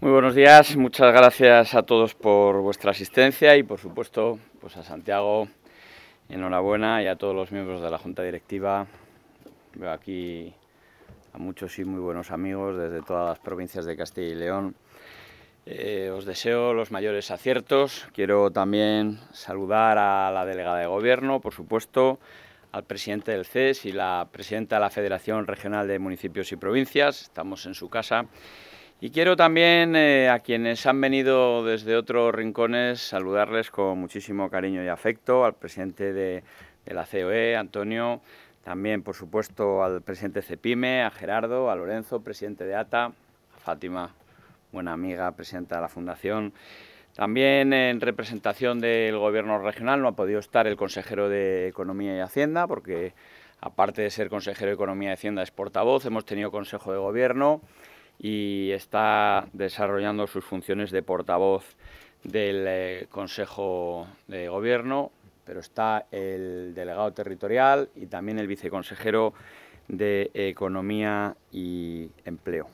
Muy buenos días, muchas gracias a todos por vuestra asistencia y por supuesto pues a Santiago, enhorabuena y a todos los miembros de la Junta Directiva. Veo aquí a muchos y muy buenos amigos desde todas las provincias de Castilla y León. Eh, os deseo los mayores aciertos. Quiero también saludar a la delegada de Gobierno, por supuesto, al presidente del CES y la presidenta de la Federación Regional de Municipios y Provincias. Estamos en su casa y quiero también eh, a quienes han venido desde otros rincones saludarles con muchísimo cariño y afecto, al presidente de, la COE, Antonio, también por supuesto al presidente Cepime, a Gerardo, a Lorenzo, presidente de ATA, a Fátima, buena amiga, presidenta de la Fundación. También en representación del Gobierno regional no ha podido estar el consejero de Economía y Hacienda, porque aparte de ser consejero de Economía y Hacienda es portavoz, hemos tenido consejo de Gobierno y está desarrollando sus funciones de portavoz del eh, Consejo de Gobierno, pero está el delegado territorial y también el viceconsejero de Economía y Empleo.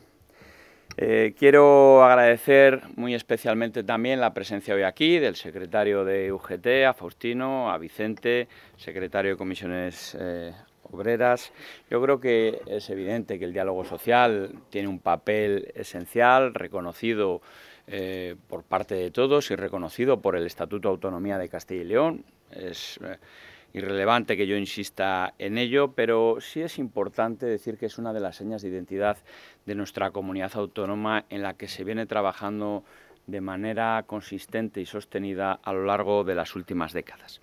Eh, quiero agradecer muy especialmente también la presencia hoy aquí del secretario de UGT, a Faustino, a Vicente, secretario de Comisiones eh, yo creo que es evidente que el diálogo social tiene un papel esencial, reconocido eh, por parte de todos y reconocido por el Estatuto de Autonomía de Castilla y León. Es eh, irrelevante que yo insista en ello, pero sí es importante decir que es una de las señas de identidad de nuestra comunidad autónoma en la que se viene trabajando de manera consistente y sostenida a lo largo de las últimas décadas.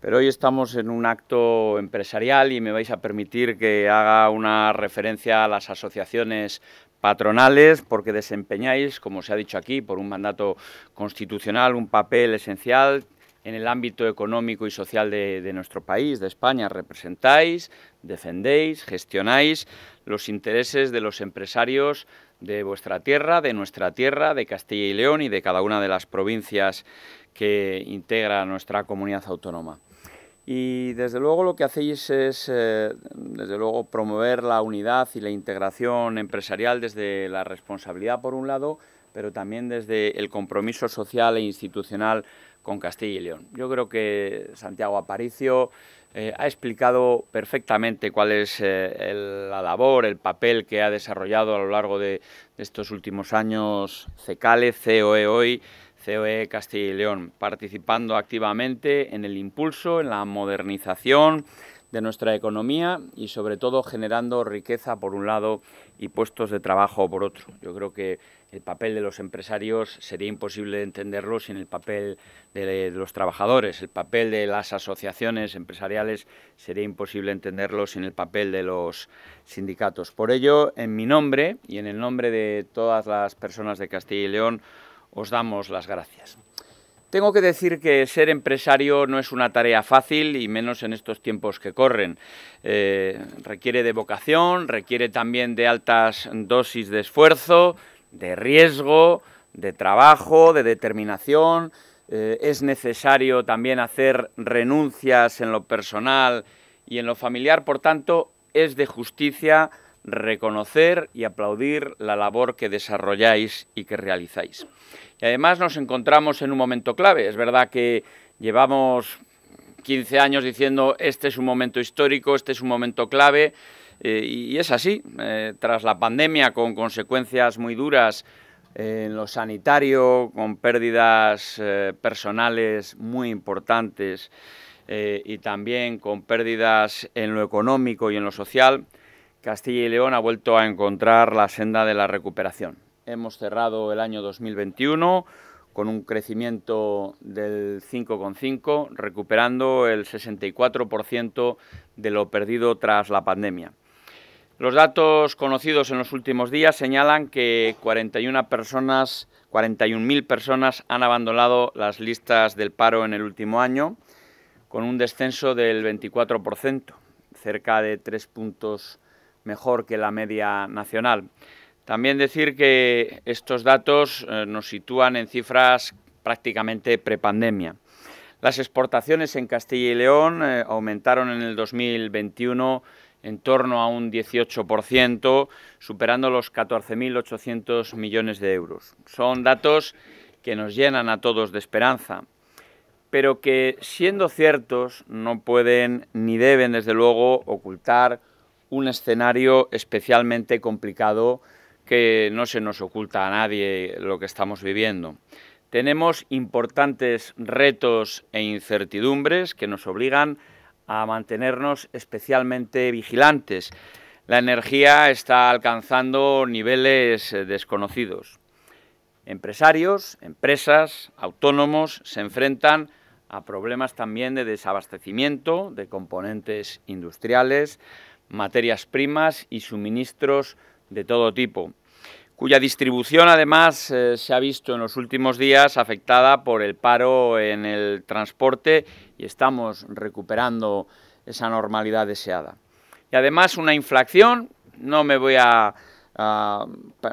Pero hoy estamos en un acto empresarial y me vais a permitir que haga una referencia a las asociaciones patronales porque desempeñáis, como se ha dicho aquí, por un mandato constitucional, un papel esencial en el ámbito económico y social de, nuestro país, de España. Representáis, defendéis, gestionáis los intereses de los empresarios de vuestra tierra, de nuestra tierra, de Castilla y León y de cada una de las provincias que integra nuestra comunidad autónoma. Y desde luego lo que hacéis es, eh, desde luego, promover la unidad y la integración empresarial desde la responsabilidad, por un lado, pero también desde el compromiso social e institucional con Castilla y León. Yo creo que Santiago Aparicio eh, ha explicado perfectamente cuál es eh, la labor, el papel que ha desarrollado a lo largo de, de estos últimos años CECALE, COE hoy, COE Castilla y León, participando activamente en el impulso, en la modernización, de nuestra economía y sobre todo generando riqueza por un lado y puestos de trabajo por otro. Yo creo que el papel de los empresarios sería imposible entenderlo sin el papel de los trabajadores, el papel de las asociaciones empresariales sería imposible entenderlo sin el papel de los sindicatos. Por ello, en mi nombre y en el nombre de todas las personas de Castilla y León, os damos las gracias. Tengo que decir que ser empresario no es una tarea fácil y menos en estos tiempos que corren. Eh, requiere de vocación, requiere también de altas dosis de esfuerzo, de riesgo, de trabajo, de determinación. Eh, es necesario también hacer renuncias en lo personal y en lo familiar, por tanto, es de justicia reconocer y aplaudir la labor que desarrolláis y que realizáis. Y además nos encontramos en un momento clave. Es verdad que llevamos 15 años diciendo este es un momento histórico, este es un momento clave, eh, y es así. Eh, tras la pandemia, con consecuencias muy duras eh, en lo sanitario, con pérdidas personales muy importantes y también con pérdidas en lo económico y en lo social, Castilla y León ha vuelto a encontrar la senda de la recuperación. Hemos cerrado el año 2021 con un crecimiento del 5,5, recuperando el 64% de lo perdido tras la pandemia. Los datos conocidos en los últimos días señalan que 41 personas, 41.000 personas han abandonado las listas del paro en el último año, con un descenso del 24%, cerca de 3 puntos mejor que la media nacional. También decir que estos datos eh, nos sitúan en cifras prácticamente prepandemia. Las exportaciones en Castilla y León eh, aumentaron en el 2021 en torno a un 18%, superando los 14.800 millones de euros. Son datos que nos llenan a todos de esperanza, pero que, siendo ciertos, no pueden ni deben, desde luego, ocultar un escenario especialmente complicado que no se nos oculta a nadie lo que estamos viviendo. Tenemos importantes retos e incertidumbres que nos obligan a mantenernos especialmente vigilantes. La energía está alcanzando niveles eh, desconocidos. Empresarios, empresas, autónomos se enfrentan a problemas también de desabastecimiento de componentes industriales, materias primas y suministros de todo tipo, cuya distribución además eh, se ha visto en los últimos días afectada por el paro en el transporte y estamos recuperando esa normalidad deseada. Y además una inflación, no me voy no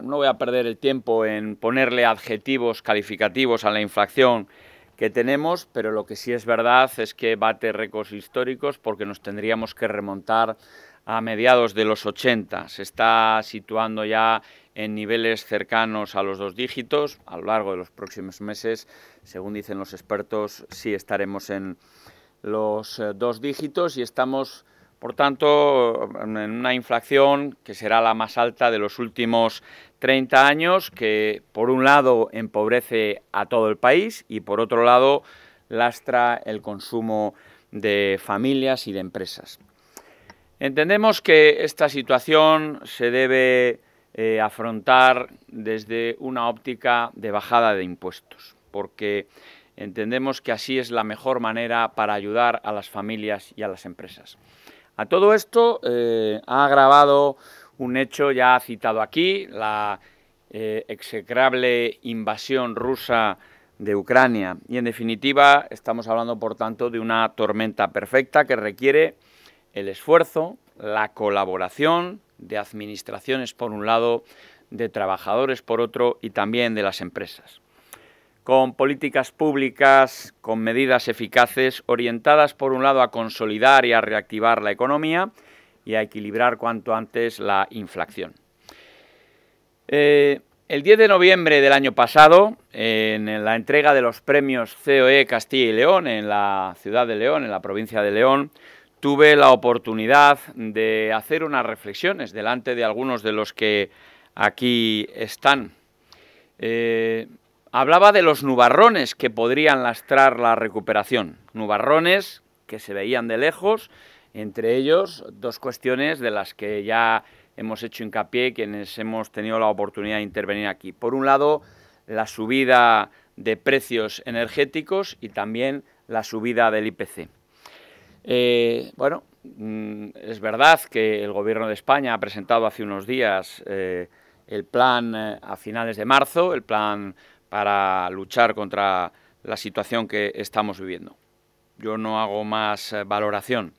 voy a perder el tiempo en ponerle adjetivos calificativos a la inflación que tenemos, pero lo que sí es verdad es que bate récords históricos porque nos tendríamos que remontar a mediados de los 80. Se está situando ya en niveles cercanos a los dos dígitos. A lo largo de los próximos meses, según dicen los expertos, sí estaremos en los eh, dos dígitos y estamos, por tanto, en una inflación que será la más alta de los últimos 30 años, que por un lado empobrece a todo el país y por otro lado lastra el consumo de familias y de empresas. Entendemos que esta situación se debe eh, afrontar desde una óptica de bajada de impuestos, porque entendemos que así es la mejor manera para ayudar a las familias y a las empresas. A todo esto eh, ha agravado un hecho ya citado aquí, la eh, execrable invasión rusa de Ucrania. Y en definitiva estamos hablando, por tanto, de una tormenta perfecta que requiere el esfuerzo, la colaboración de administraciones por un lado, de trabajadores por otro y también de las empresas. Con políticas públicas, con medidas eficaces orientadas por un lado a consolidar y a reactivar la economía y a equilibrar cuanto antes la inflación. Eh, el 10 de noviembre del año pasado, en la entrega de los premios COE Castilla y León, en la ciudad de León, en la provincia de León, tuve la oportunidad de hacer unas reflexiones delante de algunos de los que aquí están. Eh, hablaba de los nubarrones que podrían lastrar la recuperación. Nubarrones que se veían de lejos, entre ellos dos cuestiones de las que ya hemos hecho hincapié quienes hemos tenido la oportunidad de intervenir aquí. Por un lado, la subida de precios energéticos y también la subida del IPC. Eh, bueno, mm, es verdad que el Gobierno de España ha presentado hace unos días eh, el plan eh, a finales de marzo, el plan para luchar contra la situación que estamos viviendo. Yo no hago más valoración,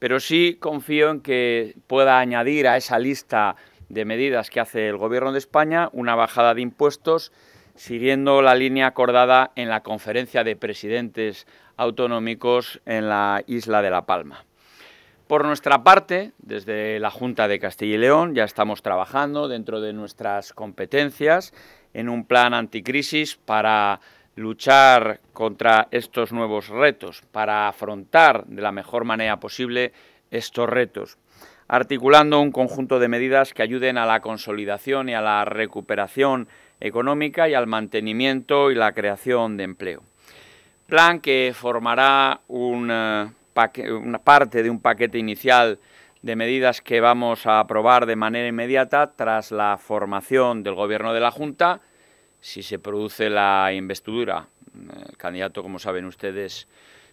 pero sí confío en que pueda añadir a esa lista de medidas que hace el Gobierno de España una bajada de impuestos siguiendo la línea acordada en la conferencia de presidentes autonómicos en la isla de La Palma. Por nuestra parte, desde la Junta de Castilla y León ya estamos trabajando dentro de nuestras competencias en un plan anticrisis para luchar contra estos nuevos retos, para afrontar de la mejor manera posible estos retos, articulando un conjunto de medidas que ayuden a la consolidación y a la recuperación económica y al mantenimiento y la creación de empleo. Plan que formará una, una parte de un paquete inicial de medidas que vamos a aprobar de manera inmediata tras la formación del Gobierno de la Junta, si se produce la investidura. El candidato, como saben ustedes,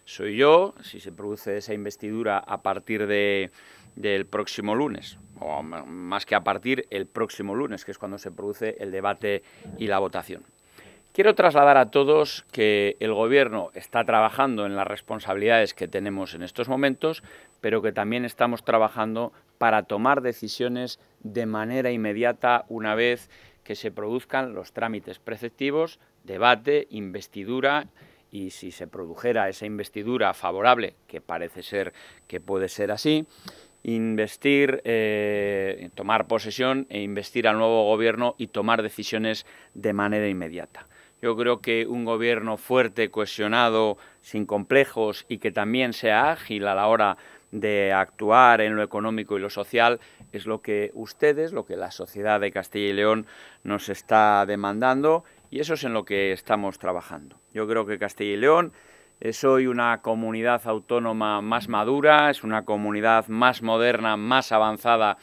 soy yo, si se produce esa investidura a partir de, del próximo lunes más que a partir, el próximo lunes, que es cuando se produce el debate y la votación. Quiero trasladar a todos que el Gobierno está trabajando en las responsabilidades que tenemos en estos momentos, pero que también estamos trabajando para tomar decisiones de manera inmediata una vez que se produzcan los trámites preceptivos, debate, investidura y si se produjera esa investidura favorable, que parece ser que puede ser así, investir, eh, tomar posesión e investir al nuevo gobierno y tomar decisiones de manera inmediata. Yo creo que un gobierno fuerte, cohesionado, sin complejos y que también sea ágil a la hora de actuar en lo económico y lo social es lo que ustedes, lo que la sociedad de Castilla y León nos está demandando y eso es en lo que estamos trabajando. Yo creo que Castilla y León es hoy una comunidad autónoma más madura, es una comunidad más moderna, más avanzada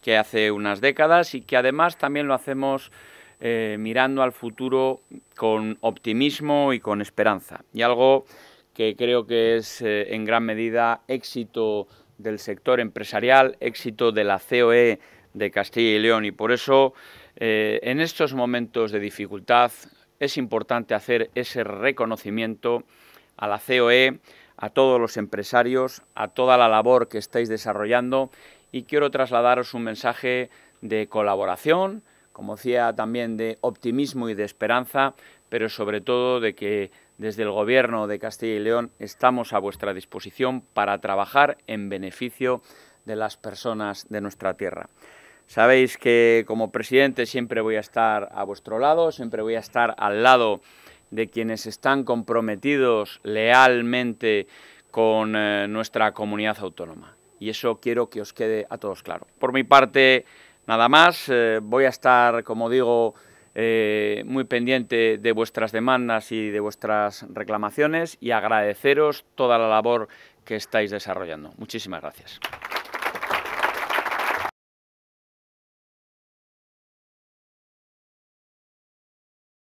que hace unas décadas y que además también lo hacemos eh, mirando al futuro con optimismo y con esperanza. Y algo que creo que es eh, en gran medida éxito del sector empresarial, éxito de la COE de Castilla y León. Y por eso, eh, en estos momentos de dificultad, es importante hacer ese reconocimiento a la COE, a todos los empresarios, a toda la labor que estáis desarrollando y quiero trasladaros un mensaje de colaboración, como decía también de optimismo y de esperanza, pero sobre todo de que desde el Gobierno de Castilla y León estamos a vuestra disposición para trabajar en beneficio de las personas de nuestra tierra. Sabéis que como presidente siempre voy a estar a vuestro lado, siempre voy a estar al lado de quienes están comprometidos lealmente con eh, nuestra comunidad autónoma. Y eso quiero que os quede a todos claro. Por mi parte, nada más. Eh, voy a estar, como digo, eh, muy pendiente de vuestras demandas y de vuestras reclamaciones y agradeceros toda la labor que estáis desarrollando. Muchísimas gracias.